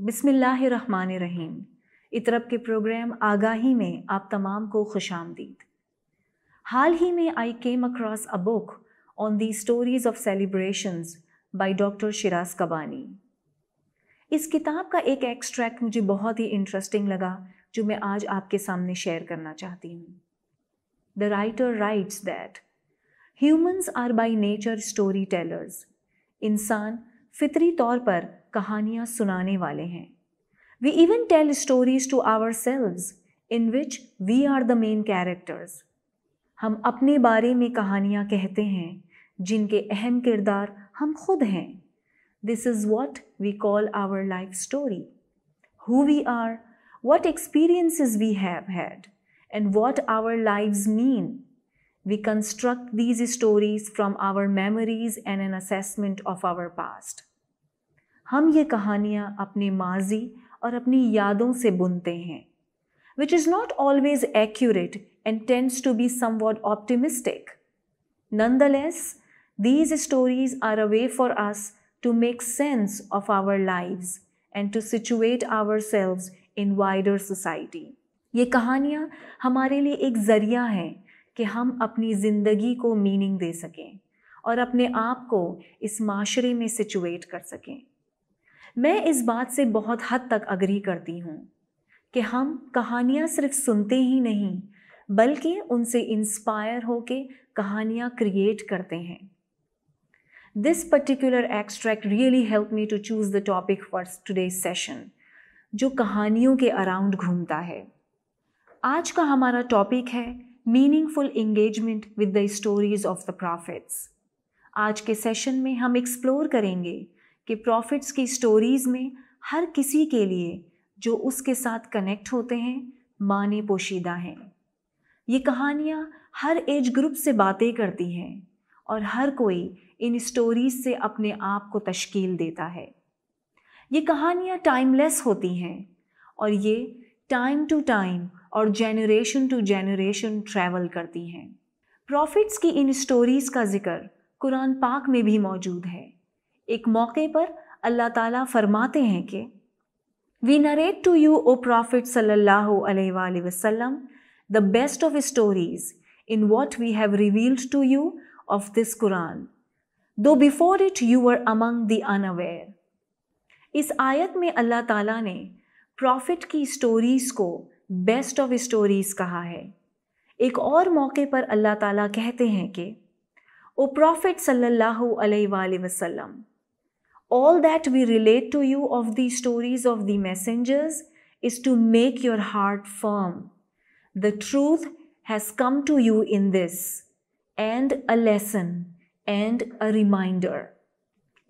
बिसमीम इतरब के प्रोग्राम आगाही में आप तमाम को खुश आमदीद हाल ही में I came across a book on the stories of celebrations by doctor Shiraz Kabani इस किताब का एक एक्सट्रैक्ट मुझे बहुत ही इंटरेस्टिंग लगा जो मैं आज आपके सामने शेयर करना चाहती हूँ the writer writes that humans are by nature storytellers इंसान फितरी तौर पर कहानियाँ सुनाने वाले हैं we even tell stories to ourselves in which we are the main characters हम अपने बारे में कहानियाँ कहते हैं जिनके अहम किरदार हम खुद हैं this is what we call our life story who we are what experiences we have had and what our lives mean. We construct these stories from our memories and an assessment of our past. हम ये कहानियाँ अपने माजी और अपनी यादों से बुनते हैं which is not always accurate and tends to be somewhat optimistic nonetheless these stories are a way for us to make sense of our lives and to situate ourselves in wider society ये कहानियाँ हमारे लिए एक जरिया हैं कि हम अपनी ज़िंदगी को मीनिंग दे सकें और अपने आप को इस माशरे में सिचुएट कर सकें मैं इस बात से बहुत हद तक अग्री करती हूँ कि हम कहानियाँ सिर्फ सुनते ही नहीं बल्कि उनसे इंस्पायर होके कहानियाँ क्रिएट करते हैं this particular extract really help me to choose the topic for today session जो कहानियों के अराउंड घूमता है आज का हमारा टॉपिक है meaningful engagement with the stories of the prophets आज के सेशन में हम एक्सप्लोर करेंगे कि प्रॉफिट्स की स्टोरीज़ में हर किसी के लिए जो उसके साथ कनेक्ट होते हैं माने पोशीदा हैं ये कहानियाँ हर एज ग्रुप से बातें करती हैं और हर कोई इन स्टोरीज़ से अपने आप को तश्कील देता है ये कहानियाँ टाइमलेस होती हैं और ये टाइम टू टाइम और जेनरेशन टू जेनरेशन ट्रैवल करती हैं प्रॉफिट्स की इन स्टोरीज़ का जिक्र कुरान पाक में भी मौजूद है एक मौके पर अल्लाह ताला फरमाते हैं कि we narrate to you O prophet सल्लल्लाहु अलैहि वसल्लम the best of stories in what we have revealed to you of this Quran though before it you were among the unaware इस आयत में अल्लाह ताला ने प्रॉफिट की स्टोरीज़ को बेस्ट ऑफ स्टोरीज़ कहा है एक और मौके पर अल्लाह ताला कहते हैं कि ओ प्रॉफिट सल्लल्लाहु अलैहि वसल्लम all that we relate to you of the stories of the messengers is to make your heart firm. The truth has come to you in this, and a lesson, and a reminder.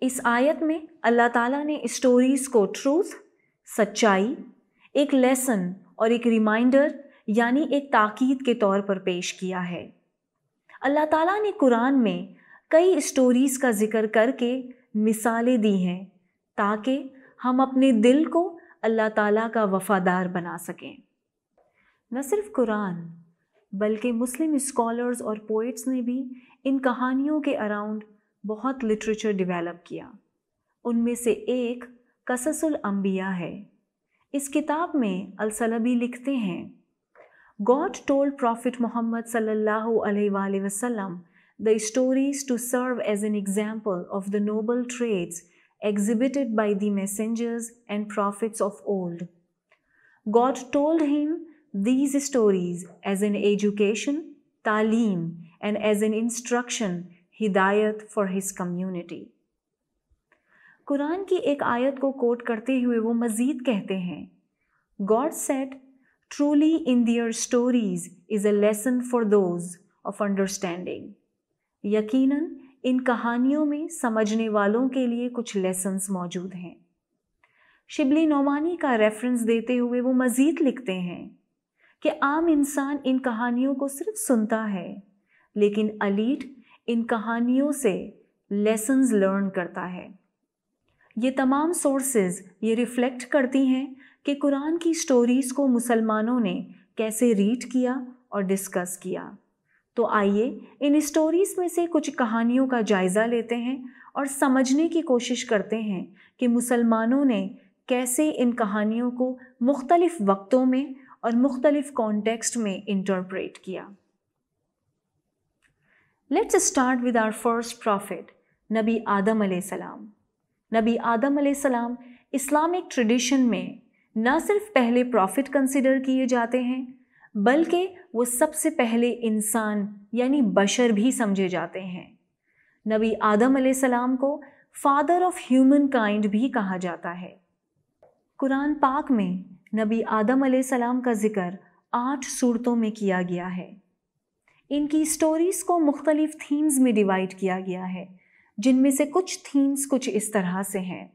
इस आयत में अल्लाह ताला ने stories को truth सच्चाई एक lesson और एक रिमाइंडर यानी एक ताकीद के तौर पर पेश किया है अल्लाह ताला ने कुरान में कई स्टोरीज़ का जिक्र करके मिसालें दी हैं ताकि हम अपने दिल को अल्लाह ताला का वफ़ादार बना सकें न सिर्फ कुरान बल्कि मुस्लिम स्कॉलर्स और पोइट्स ने भी इन कहानियों के अराउंड बहुत लिटरेचर डेवलप किया उनमें से एक कससुल अम्बिया है इस किताब में अलसलबी लिखते हैं गॉड टोल्ड प्रॉफिट मोहम्मद सल्लल्लाहु अलैहि वसल्लम the stories to serve as an example of the noble traits exhibited by the messengers and prophets of old. God told him these stories as an education, talim, and as an instruction, hidayat for his community. Quran की एक आयत को quote करते हुए वो मज़ीद कहते हैं God said, truly in their stories is a lesson for those of understanding. यकीनन इन कहानियों में समझने वालों के लिए कुछ लेसन्स मौजूद हैं शिबली नौमानी का रेफरेंस देते हुए वो मज़ीद लिखते हैं कि आम इंसान इन कहानियों को सिर्फ सुनता है लेकिन अलीट इन कहानियों से लेसन्स लर्न करता है ये तमाम सोर्सेज ये रिफ्लेक्ट करती हैं कि कुरान की स्टोरीज़ को मुसलमानों ने कैसे रीड किया और डिस्कस किया तो आइए इन स्टोरीज में से कुछ कहानियों का जायज़ा लेते हैं और समझने की कोशिश करते हैं कि मुसलमानों ने कैसे इन कहानियों को मुख्तलिफ़ वक्तों में और मुख्तलिफ़ कॉन्टेक्स्ट में इंटरप्रेट किया let's start with our first prophet नबी आदम सलाम नबी आदम सलाम इस्लामिक ट्रेडिशन में न सिर्फ पहले प्रॉफिट कंसिडर किए जाते हैं बल्कि वो सबसे पहले इंसान यानी बशर भी समझे जाते हैं नबी आदम सलाम को फादर ऑफ ह्यूमन काइंड भी कहा जाता है कुरान पाक में नबी आदम सलाम का जिक्र आठ सूरतों में किया गया है इनकी स्टोरीज़ को मुख्तलिफ़ थीम्स में डिवाइड किया गया है जिनमें से कुछ थीम्स कुछ इस तरह से हैं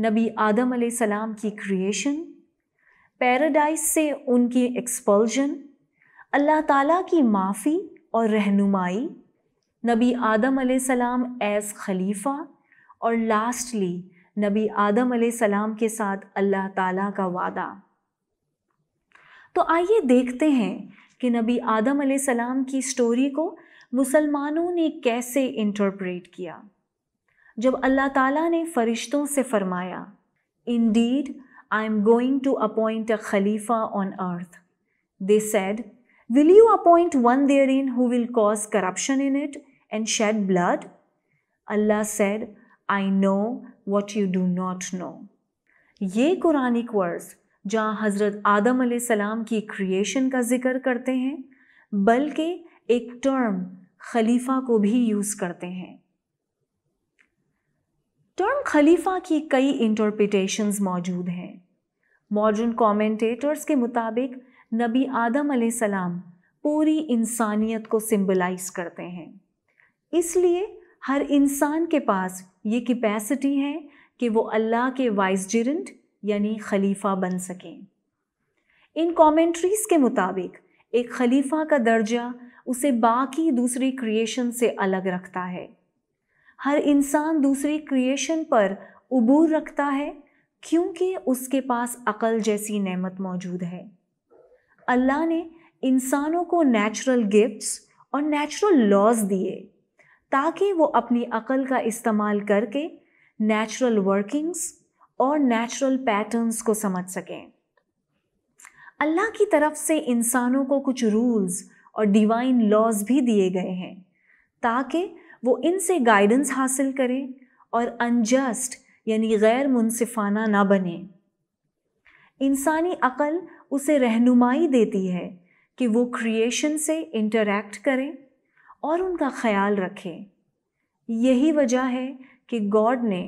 नबी आदम सलाम की क्रिएशन पैराडाइज से उनकी एक्सपल्जन अल्लाह ताला की माफ़ी और रहनुमाई नबी आदम सलाम एज़ खलीफ़ा और लास्टली नबी आदम सलाम के साथ अल्लाह ताला का वादा तो आइए देखते हैं कि नबी आदम सलाम की स्टोरी को मुसलमानों ने कैसे इंटरप्रेट किया जब अल्लाह ताला ने फरिश्तों से फरमाया indeed I am going to appoint a खलीफा on earth they said will you appoint one there in who will cause corruption in it and shed blood Allah said I know what you do not know ये Quranic words जहाँ हज़रत आदम सलाम की creation का जिक्र करते हैं बल्कि एक टर्म खलीफा को भी यूज़ करते हैं टर्म खलीफा की कई इंटरप्रिटेशंस मौजूद हैं मॉडर्न कमेंटेटर्स के मुताबिक नबी आदम सलाम पूरी इंसानियत को सिम्बलाइज करते हैं इसलिए हर इंसान के पास ये कैपेसिटी है कि वो अल्लाह के वाइस जिरंट यानी खलीफा बन सकें इन कमेंट्रीज़ के मुताबिक एक खलीफा का दर्जा उसे बाकी दूसरी क्रिएशन से अलग रखता है हर इंसान दूसरी क्रिएशन पर उबूर रखता है क्योंकि उसके पास अकल जैसी नेमत मौजूद है अल्लाह ने इंसानों को नेचुरल गिफ्ट्स और नेचुरल लॉज दिए ताकि वो अपनी अकल का इस्तेमाल करके नेचुरल वर्किंग्स और नेचुरल पैटर्न्स को समझ सकें अल्लाह की तरफ से इंसानों को कुछ रूल्स और डिवाइन लॉज भी दिए गए हैं ताकि वो इनसे गाइडेंस हासिल करें और अनजस्ट यानी गैर मुनसिफाना ना बने इंसानी अकल उसे रहनुमाई देती है कि वो क्रिएशन से इंटरैक्ट करें और उनका ख्याल रखें यही वजह है कि गॉड ने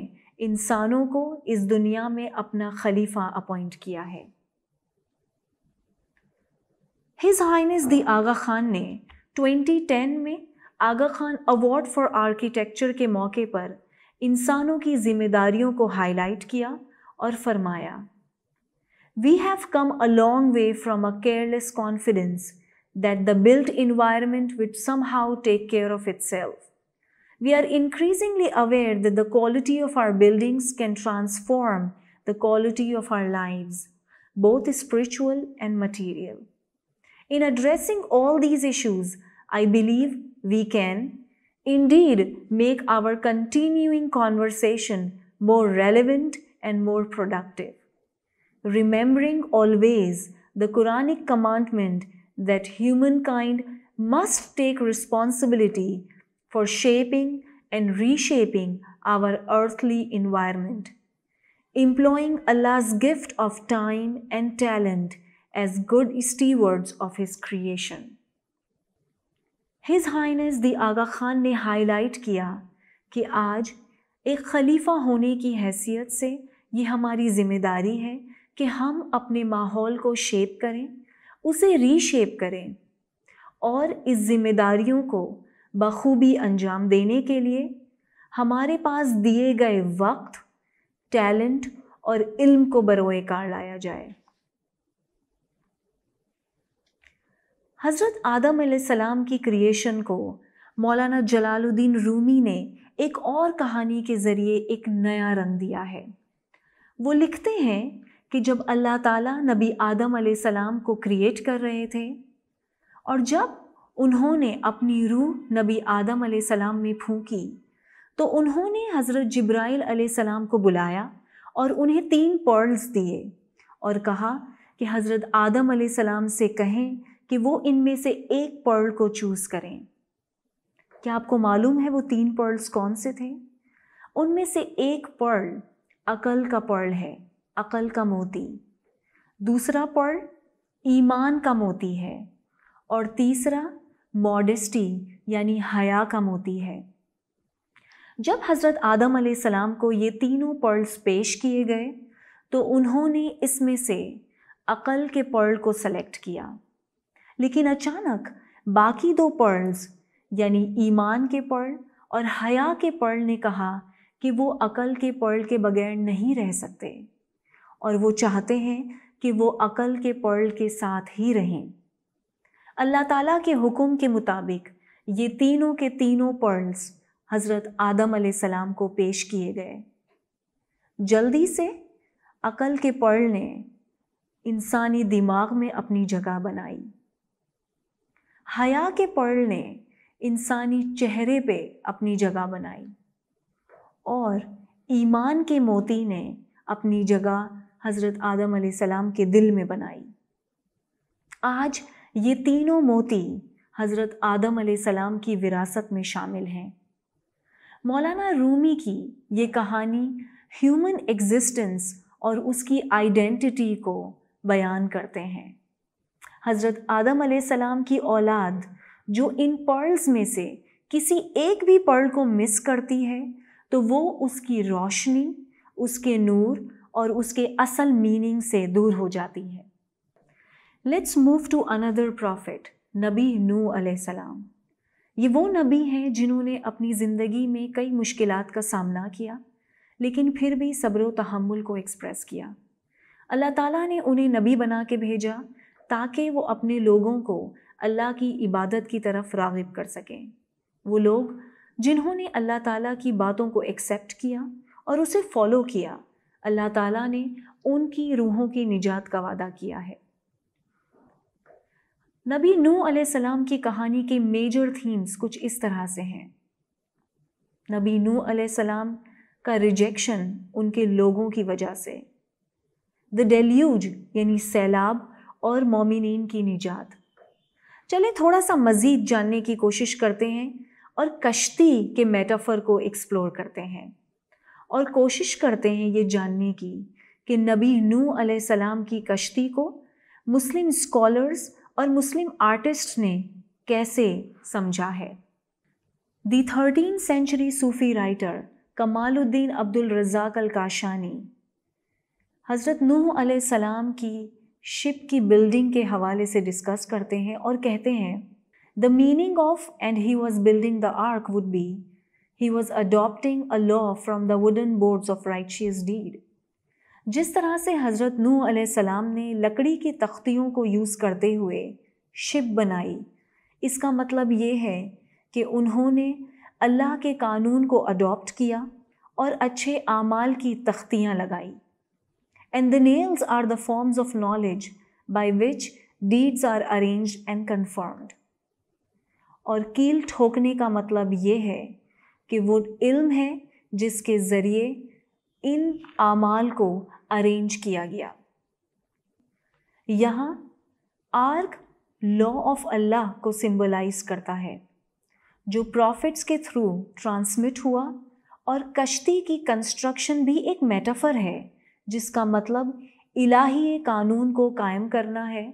इंसानों को इस दुनिया में अपना खलीफा अपॉइंट किया है His highness the Aga Khan ने 2010 में Aga Khan award for architecture के मौके पर इंसानों की जिम्मेदारियों को हाईलाइट किया और फरमाया we have come a long way from a careless confidence that the built environment which somehow take care of we are increasingly aware that the quality of our buildings can transform the quality of our lives, both spiritual and material. In addressing all these issues, I believe we can indeed make our continuing conversation more relevant and more productive. Remembering always the Quranic commandment that humankind must take responsibility for shaping and reshaping our earthly environment. Employing Allah's gift of time and talent as good stewards of His creation. His highness the Aga Khan ने highlight किया कि आज एक खलीफा होने की हैसियत से ये हमारी जिम्मेदारी है कि हम अपने माहौल को शेप करें उसे रीशेप करें और इस जिम्मेदारियों को बखूबी अंजाम देने के लिए हमारे पास दिए गए वक्त टैलेंट और इल्म को बरोए कार लाया जाए हज़रत आदम सलाम की क्रिएशन को मौलाना जलालुद्दीन रूमी ने एक और कहानी के ज़रिए एक नया रंग दिया है वो लिखते हैं कि जब अल्लाह ताला नबी आदम सलाम को क्रिएट कर रहे थे और जब उन्होंने अपनी रूह नबी आदम सलाम में फूकी तो उन्होंने हज़रत जब्राइल सलाम को बुलाया और उन्हें तीन पर्ल्स दिए और कहा कि हज़रत आदम सलाम से कहें कि वो इनमें से एक पर्ल को चूज़ करें क्या आपको मालूम है वो तीन पर्ल्स कौन से थे उनमें से एक पर्ल अकल का पर्ल है अकल का मोती दूसरा पर्ल ईमान का मोती है और तीसरा मॉडेस्टी यानी हया का मोती है जब हज़रत आदम सलाम को ये तीनों पर्ल्स पेश किए गए तो उन्होंने इसमें से अकल के पर्ल को सेलेक्ट किया लेकिन अचानक बाकी दो पर्ल्स यानी ईमान के पर्ल और हया के पर्ल ने कहा कि वो अकल के पर्ल के बगैर नहीं रह सकते और वो चाहते हैं कि वो अकल के पर्ल के साथ ही रहें अल्लाह ताला के हुक्म के मुताबिक ये तीनों के तीनों पर्ल्स हज़रत आदम सलाम को पेश किए गए जल्दी से अकल के पर्ल ने इंसानी दिमाग में अपनी जगह बनाई हया के पर्ल ने इंसानी चेहरे पे अपनी जगह बनाई और ईमान के मोती ने अपनी जगह हज़रत आदम सलाम के दिल में बनाई आज ये तीनों मोती हज़रत आदम सलाम की विरासत में शामिल हैं मौलाना रूमी की ये कहानी ह्यूमन एग्जिस्टेंस और उसकी आइडेंटिटी को बयान करते हैं हज़रत आदम सलाम की औलाद जो इन पर्ल्स में से किसी एक भी पर्ल को मिस करती है तो वो उसकी रोशनी उसके नूर और उसके असल मीनिंग से दूर हो जाती है let's move to another prophet नबी नू सलाम ये वो नबी हैं जिन्होंने अपनी ज़िंदगी में कई मुश्किल का सामना किया लेकिन फिर भी सब्र तहमुल को एक्सप्रेस किया अल्लाह ताला ने उन्हें नबी बना के भेजा ताकि वो अपने लोगों को अल्लाह की इबादत की तरफ रागब कर सकें वो लोग जिन्होंने अल्लाह ताला की बातों को एक्सेप्ट किया और उसे फॉलो किया अल्लाह ताला ने उनकी रूहों की निजात का वादा किया है नबी नू सलाम की कहानी के मेजर थीम्स कुछ इस तरह से हैं नबी नू सलाम का रिजेक्शन उनके लोगों की वजह से द डेल्यूज यानी सैलाब और मोमिन की निजात चले थोड़ा सा मज़ीद जानने की कोशिश करते हैं और कश्ती के मेटाफर को एक्सप्लोर करते हैं और कोशिश करते हैं ये जानने की कि नबी नू सलाम की कश्ती को मुस्लिम स्कॉलर्स और मुस्लिम आर्टिस्ट ने कैसे समझा है the thirteen century Sufi writer Kamaluddin Abdul Razzaq al Kashani हज़रत नूह सलाम की शिप की बिल्डिंग के हवाले से डिस्कस करते हैं और कहते हैं the meaning of and he was building the ark would be he was adopting a law from the wooden boards of righteous deed जिस तरह से हज़रत नू सलाम ने लकड़ी की तख्तियों को यूज़ करते हुए शिप बनाई इसका मतलब ये है कि उन्होंने अल्लाह के कानून को अडॉप्ट किया और अच्छे आमाल की तख्तियाँ लगाईं and the nails are the forms of knowledge by which deeds are arranged and confirmed. और कील ठोकने का मतलब ये है कि वो इल्म है जिसके ज़रिए इन आमाल को अरेंज किया गया यहाँ आर्क लॉ ऑफ अल्लाह को सिंबलाइज करता है जो प्रॉफिट्स के थ्रू ट्रांसमिट हुआ और कश्ती की कंस्ट्रक्शन भी एक मेटाफर है जिसका मतलब इलाही कानून को कायम करना है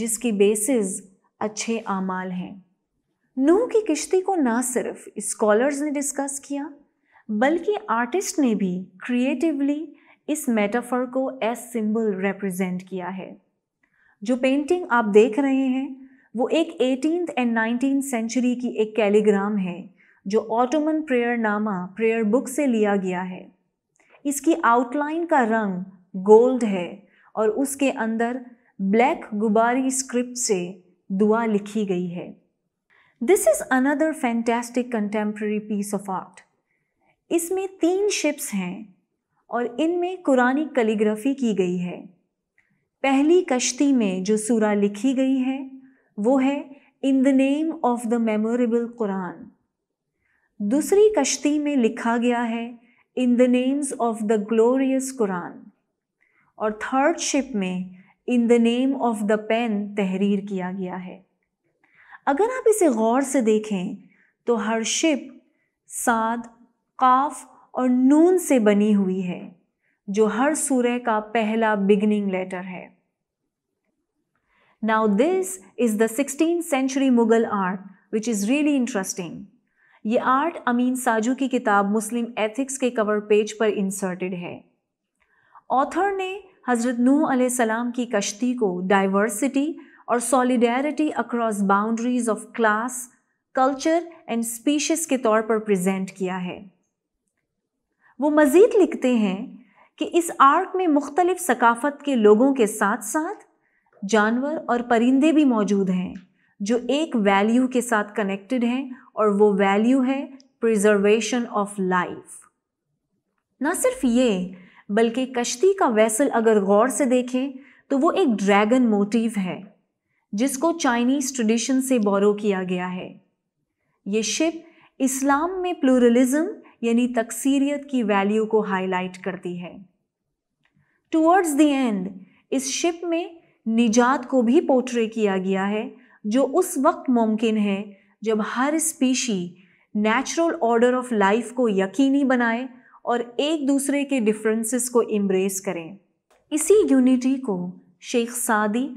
जिसकी बेसिस अच्छे आमाल हैं नूह की किश्ती को ना सिर्फ स्कॉलर्स ने डिस्कस किया बल्कि आर्टिस्ट ने भी क्रिएटिवली इस मेटाफर को एस सिंबल रिप्रेजेंट किया है जो पेंटिंग आप देख रहे हैं वो एक एटीन एंड नाइनटीन सेंचुरी की एक कैलीग्राम है जो ऑटोमन प्रेयर नामा प्रेयर बुक से लिया गया है इसकी आउटलाइन का रंग गोल्ड है और उसके अंदर ब्लैक गुबारी स्क्रिप्ट से दुआ लिखी गई है this is another fantastic contemporary piece of art इसमें तीन शिप्स हैं और इनमें कुरानी कलीग्राफी की गई है पहली कश्ती में जो सूरा लिखी गई है वो है in the name of the memorable Quran दूसरी कश्ती में लिखा गया है in the names of the glorious Quran और थर्ड शिप में in the name of the pen तहरीर किया गया है अगर आप इसे गौर से देखें तो हर शिप साद काफ और नून से बनी हुई है जो हर सूर्य का पहला बिगनिंग लेटर है now this is the sixteen century Mughal art which is really interesting ये आर्ट अमीन साजू की किताब मुस्लिम एथिक्स के कवर पेज पर इंसर्टेड है ऑथर ने हज़रत नू सलाम की कश्ती को डाइवर्सिटी और solidarity across boundaries of class culture and species के तौर पर प्रेजेंट किया है वो मज़ीद लिखते हैं कि इस आर्ट में मुख्तलिफ़ सकाफ़त के लोगों के साथ साथ जानवर और परिंदे भी मौजूद हैं जो एक वैल्यू के साथ कनेक्टेड हैं और वो वैल्यू है प्रिजर्वेशन ऑफ लाइफ ना सिर्फ ये बल्कि कश्ती का वैसल अगर गौर से देखें तो वो एक ड्रैगन मोटिव है जिसको चाइनीज़ ट्रेडिशन से बोरो किया गया है ये शिप इस्लाम में प्लूरलिज्म यानी तकसीरियत की वैल्यू को हाईलाइट करती है टूवर्ड्स द एंड इस शिप में निजात को भी पोट्रे किया गया है जो उस वक्त मुमकिन है जब हर species natural order of life को यकीनी बनाए और एक दूसरे के डिफरेंसेस को एम्ब्रेस करें इसी यूनिटी को शेख सादी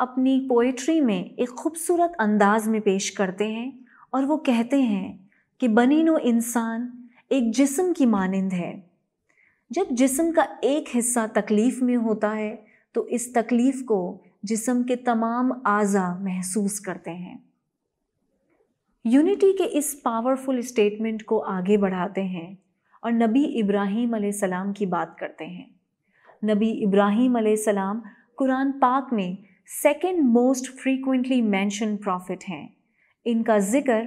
अपनी पोइट्री में एक खूबसूरत अंदाज में पेश करते हैं और वो कहते हैं कि बनीनो इंसान एक जिस्म की मानंद है जब जिस्म का एक हिस्सा तकलीफ़ में होता है तो इस तकलीफ़ को जिस्म के तमाम आज़ा महसूस करते हैं यूनिटी के इस पावरफुल स्टेटमेंट को आगे बढ़ाते हैं और नबी इब्राहिम सलाम की बात करते हैं नबी इब्राहिम सलाम कुरान पाक में second most frequently mention prophet हैं इनका ज़िक्र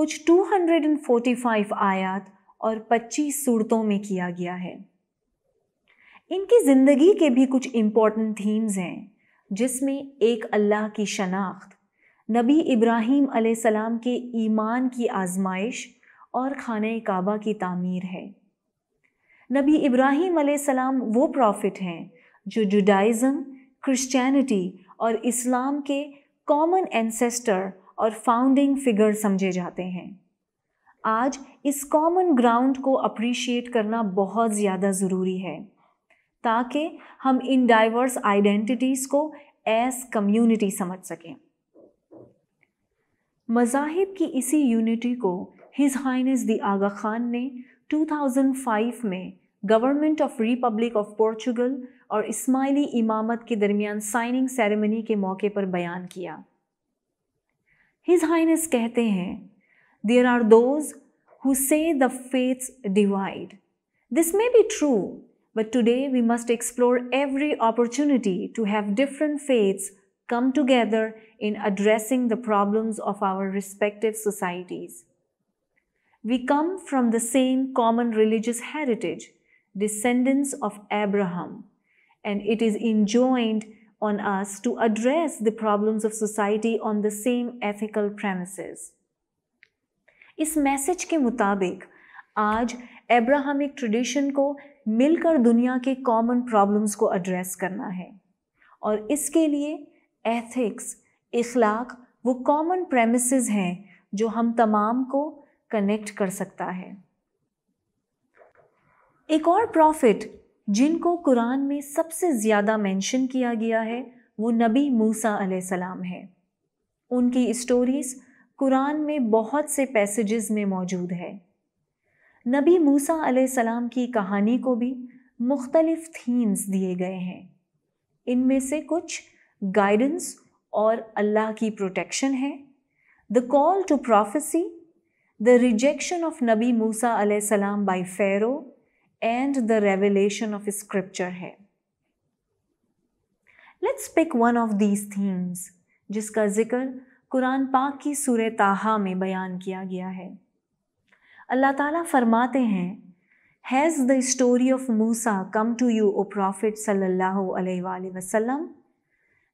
कुछ 245 आयात और 25 सूरतों में किया गया है इनकी ज़िंदगी के भी कुछ इम्पोर्टेंट थीम्स हैं जिसमें एक अल्लाह की शनाख्त नबी इब्राहीम अलैहिस्सलाम के ईमान की आजमाइश और खान काबा की तामीर है नबी इब्राहीम अलैहिस्सलाम वो प्रॉफिट हैं जो जुडाइज़म क्रिश्चियनिटी और इस्लाम के कॉमन एंसेस्टर और फाउंडिंग फिगर समझे जाते हैं आज इस कॉमन ग्राउंड को अप्रिशिएट करना बहुत ज़्यादा ज़रूरी है ताकि हम इन डाइवर्स आइडेंटिटीज़ को एज कम्युनिटी समझ सकें मज़ाहिब की इसी यूनिटी को his highness the Aga Khan ने 2005 में government of republic of Portugal और इस्माइली इमामत के दरमियान साइनिंग सेरेमनी के मौके पर बयान किया हिज हाइनेस कहते हैं there are those who say the faiths divide this may be true but today we must explore every opportunity to have different faiths come together in addressing the problems of our respective societies. We come from the same common religious heritage, descendants of Abraham, and it is enjoined on us to address the problems of society on the same ethical premises. इस message के मुताबिक आज Abrahamic tradition को मिलकर दुनिया के common problems को address करना है और इसके लिए एथिक्स इखलाक वो कॉमन प्रेमिस हैं जो हम तमाम को कनेक्ट कर सकता है एक और प्रॉफिट जिनको कुरान में सबसे ज़्यादा मेंशन किया गया है वो नबी मूसा सलाम है उनकी स्टोरीज़ कुरान में बहुत से पैसेजेस में मौजूद है नबी मूसा सलाम की कहानी को भी मुख्तलिफ़ थीम्स दिए गए हैं इनमें से कुछ गाइडेंस और अल्लाह की प्रोटेक्शन है the call to prophecy the rejection of नबी मूसा सलाम by pharaoh and the revelation of scripture है let's pick one of these themes जिसका जिक्र कुरान पाक की सूर ताहा में बयान किया गया है अल्लाह ताला फरमाते हैं has the story of Musa come to you O prophet सल्लल्लाहु अलैहि वसल्लम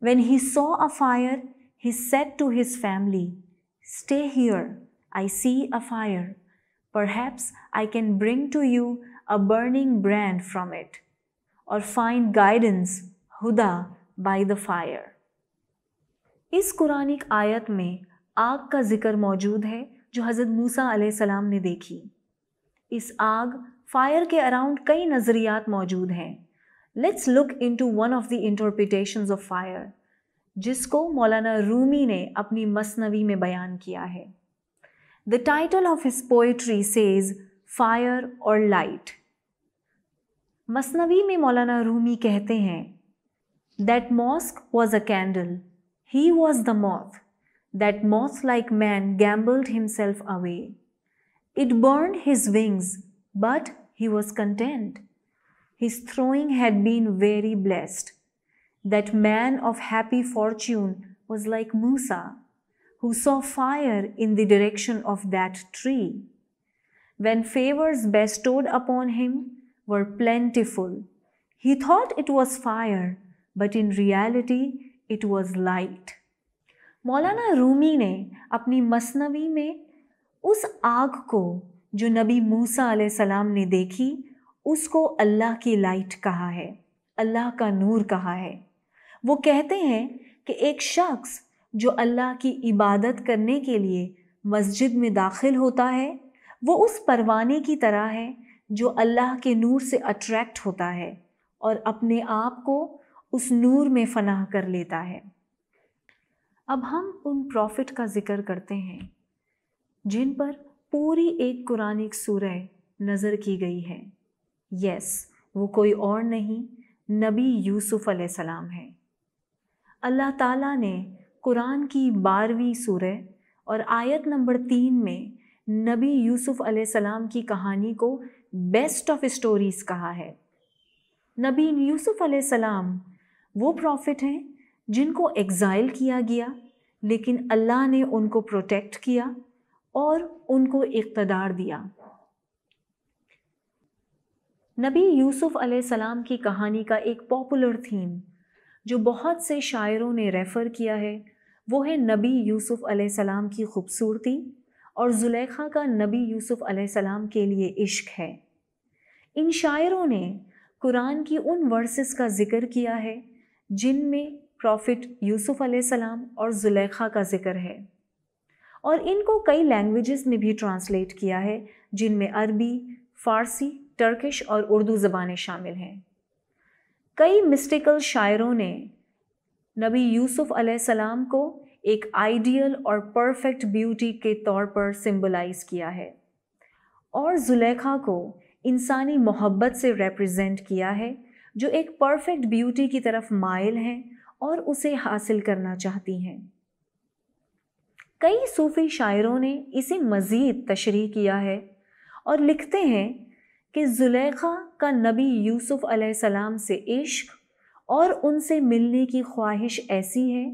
When he saw a fire, he said to his family, Stay here, I see a fire. Perhaps I can bring to you a burning brand from it, or find guidance, Huda, by the fire. इस कुरानिक आयत में आग का जिक्र मौजूद है जो हज़रत मूसा सलाम ने देखी इस आग फायर के अराउंड कई नज़रियात मौजूद हैं let's look into one of the interpretations of fire jisko Molana rumi ne apni masnavi mein bayan kiya hai the title of his poetry says fire or light masnavi mein Molana rumi kehte hain that mosque was a candle he was the moth that moth like man gambled himself away it burned his wings but he was content his throwing had been very blessed. That man of happy fortune was like Musa, who saw fire in the direction of that tree. When favors bestowed upon him were plentiful, he thought it was fire, but in reality it was light. मौलाना रूमी ने apni masnavi me us आग को जो नबी मूसा सलाम ne dekhi उसको अल्लाह की light कहा है अल्लाह का नूर कहा है वो कहते हैं कि एक शख्स जो अल्लाह की इबादत करने के लिए मस्जिद में दाखिल होता है वो उस परवाने की तरह है जो अल्लाह के नूर से अट्रैक्ट होता है और अपने आप को उस नूर में फनाह कर लेता है अब हम उन प्रॉफिट का ज़िक्र करते हैं जिन पर पूरी एक कुरानिक सूरह नज़र की गई है यस वो कोई और नहीं नबी यूसुफ सलाम है अल्लाह ताला ने कुरान की बारहवीं सूरह और आयत नंबर तीन में नबी यूसुफ सलाम की कहानी को बेस्ट ऑफ स्टोरीज़ कहा है नबी यूसुफ सलाम वो प्रॉफिट हैं जिनको एग्ज़ाइल किया गया लेकिन अल्लाह ने उनको प्रोटेक्ट किया और उनको इकतदार दिया नबी यूसुफ सलाम की कहानी का एक पॉपुलर थीम जो बहुत से शायरों ने रेफ़र किया है वो है नबी यूसुफ सलाम की खूबसूरती और जुलेखा का नबी यूसुफ सलाम के लिए इश्क है इन शायरों ने कुरान की उन वर्सेस का ज़िक्र किया है जिनमें प्रॉफिट यूसुफ सलाम और जुलेखा का ज़िक्र है और इनको कई लैंग्वेजेस में भी ट्रांसलेट किया है जिनमें अरबी फ़ारसी टर्किश और उर्दू ज़बानें शामिल हैं कई मिस्टिकल शायरों ने नबी यूसुफ़ सलाम को एक आइडियल और परफेक्ट ब्यूटी के तौर पर सिम्बलाइज़ किया है और जुलेखा को इंसानी मोहब्बत से रिप्रेजेंट किया है जो एक परफेक्ट ब्यूटी की तरफ मायल हैं और उसे हासिल करना चाहती हैं कई सूफ़ी शायरों ने इसे मज़ीद तशरी किया है और लिखते हैं कि जुलेखा का नबी यूसुफ अलैहिस्सलाम से इश्क और उनसे मिलने की ख्वाहिश ऐसी है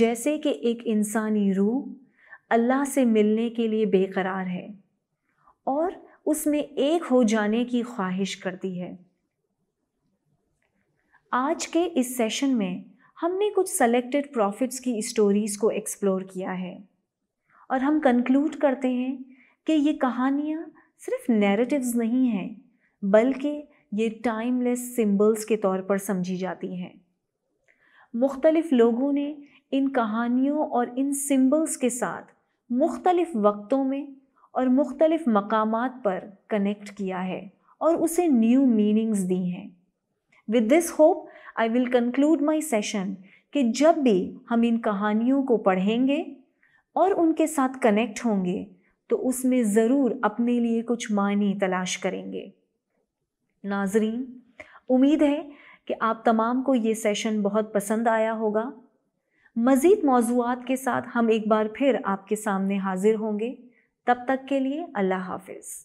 जैसे कि एक इंसानी रूह अल्लाह से मिलने के लिए बेकरार है और उसमें एक हो जाने की ख्वाहिश करती है आज के इस सेशन में हमने कुछ सेलेक्टेड प्रॉफिट्स की स्टोरीज़ को एक्सप्लोर किया है और हम कंक्लूड करते हैं कि ये कहानियाँ सिर्फ नैरेटिव्स नहीं हैं बल्कि ये टाइमलेस सिंबल्स के तौर पर समझी जाती हैं मुख्तलिफ़ लोगों ने इन कहानियों और इन सिम्बल्स के साथ मुख्तलिफ़ वक्तों में और मुख्तलिफ़ मकाम पर कनेक्ट किया है और उसे न्यू मीनिंग्स दी हैं with this hope I will conclude my session कि जब भी हम इन कहानियों को पढ़ेंगे और उनके साथ कनेक्ट होंगे तो उसमें ज़रूर अपने लिए कुछ मायने तलाश करेंगे नाजरीन उम्मीद है कि आप तमाम को ये सेशन बहुत पसंद आया होगा मज़ीद मौजूद के साथ हम एक बार फिर आपके सामने हाजिर होंगे तब तक के लिए अल्लाह हाफिज़